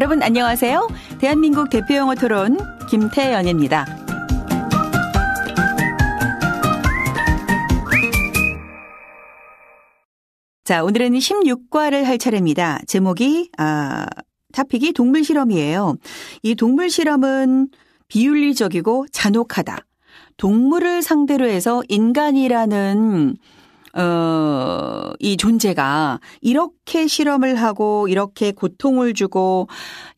여러분 안녕하세요. 대한민국 대표 영어 토론 김태연입니다. 자, 오늘은 16과를 할 차례입니다. 제목이 아, 타픽이 동물 실험이에요. 이 동물 실험은 비윤리적이고 잔혹하다. 동물을 상대로 해서 인간이라는 어, 이 존재가 이렇게 실험을 하고 이렇게 고통을 주고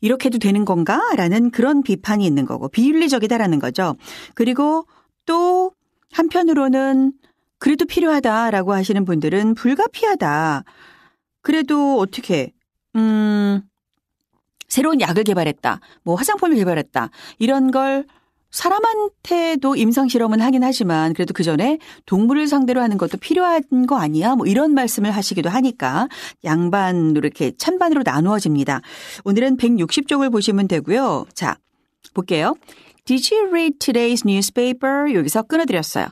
이렇게도 되는 건가? 라는 그런 비판이 있는 거고 비윤리적이다라는 거죠. 그리고 또 한편으로는 그래도 필요하다라고 하시는 분들은 불가피하다. 그래도 어떻게, 음, 새로운 약을 개발했다. 뭐 화장품을 개발했다. 이런 걸 사람한테도 임상 실험은 하긴 하지만 그래도 그 전에 동물을 상대로 하는 것도 필요한 거 아니야? 뭐 이런 말씀을 하시기도 하니까 양반으로 이렇게 찬반으로 나누어집니다. 오늘은 160쪽을 보시면 되고요. 자, 볼게요. Did you read today's newspaper? 여기서 끊어드렸어요.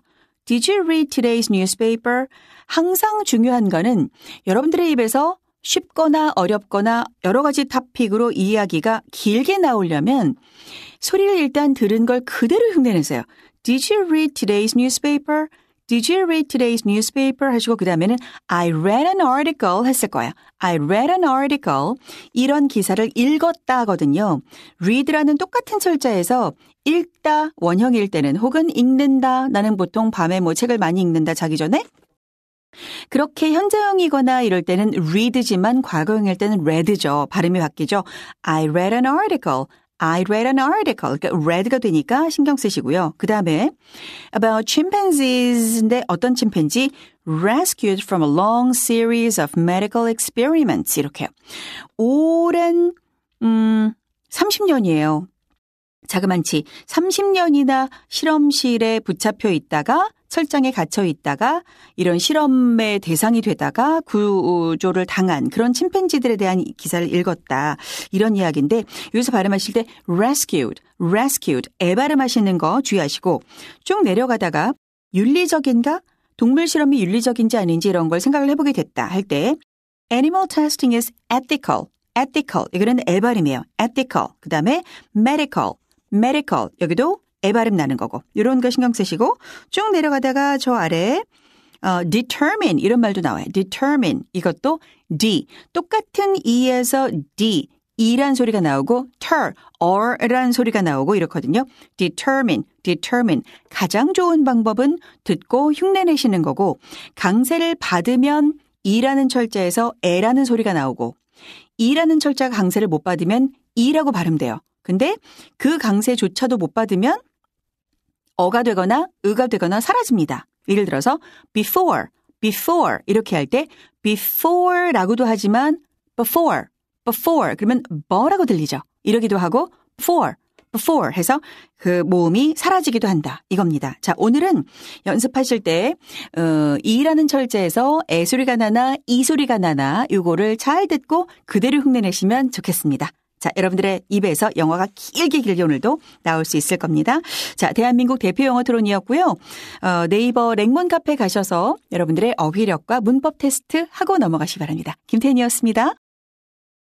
Did you read today's newspaper? 항상 중요한 거는 여러분들의 입에서 쉽거나 어렵거나 여러 가지 탑픽으로 이야기가 길게 나오려면 소리를 일단 들은 걸 그대로 흉내내세요. Did you read today's newspaper? Did you read today's newspaper? 하시고 그 다음에는 I read an article 했을 거예요. I read an article. 이런 기사를 읽었다 거든요. read라는 똑같은 철자에서 읽다 원형일 때는 혹은 읽는다 나는 보통 밤에 뭐 책을 많이 읽는다 자기 전에 그렇게 현재형이거나 이럴 때는 read지만 과거형일 때는 read죠. 발음이 바뀌죠. I read an article. I read an article. 그러니까 read가 되니까 신경 쓰시고요. 그 다음에 about chimpanzees인데 어떤 침팬지? rescued from a long series of medical experiments. 이렇게. 오랜, 음, 30년이에요. 자그만치 30년이나 실험실에 붙잡혀 있다가 철장에 갇혀 있다가 이런 실험의 대상이 되다가 구조를 당한 그런 침팬지들에 대한 기사를 읽었다. 이런 이야기인데 여기서 발음하실 때 rescued, rescued 애 발음하시는 거 주의하시고 쭉 내려가다가 윤리적인가? 동물 실험이 윤리적인지 아닌지 이런 걸 생각을 해보게 됐다 할 때 animal testing is ethical, ethical 이거는 애 발음이에요. ethical 그다음에 medical medical 여기도 에 발음 나는 거고 이런 거 신경 쓰시고 쭉 내려가다가 저아래 어, determine 이런 말도 나와요. determine 이것도 d 똑같은 e에서 d 이란 소리가 나오고 ter or란 소리가 나오고 이렇거든요. determine determine 가장 좋은 방법은 듣고 흉내내시는 거고 강세를 받으면 이라는 철자에서 에라는 소리가 나오고 이라는 철자 가 강세를 못 받으면 이라고 발음돼요. 근데 그 강세조차도 못 받으면 어가 되거나 으가 되거나 사라집니다. 예를 들어서 before, before 이렇게 할 때 before라고도 하지만 before, before 그러면 뭐라고 들리죠. 이러기도 하고 b e f o r before 해서 그 모음이 사라지기도 한다. 이겁니다. 자, 오늘은 연습하실 때, 어, 이라는 철제에서 애 소리가 나나 이 소리가 나나 요거를 잘 듣고 그대로 흉내내시면 좋겠습니다. 자, 여러분들의 입에서 영어가 길게 길게 오늘도 나올 수 있을 겁니다. 자, 대한민국 대표 영어 토론이었고요. 어, 네이버 랭몬 카페 가셔서 여러분들의 어휘력과 문법 테스트 하고 넘어가시 기 바랍니다. 김태현이었습니다.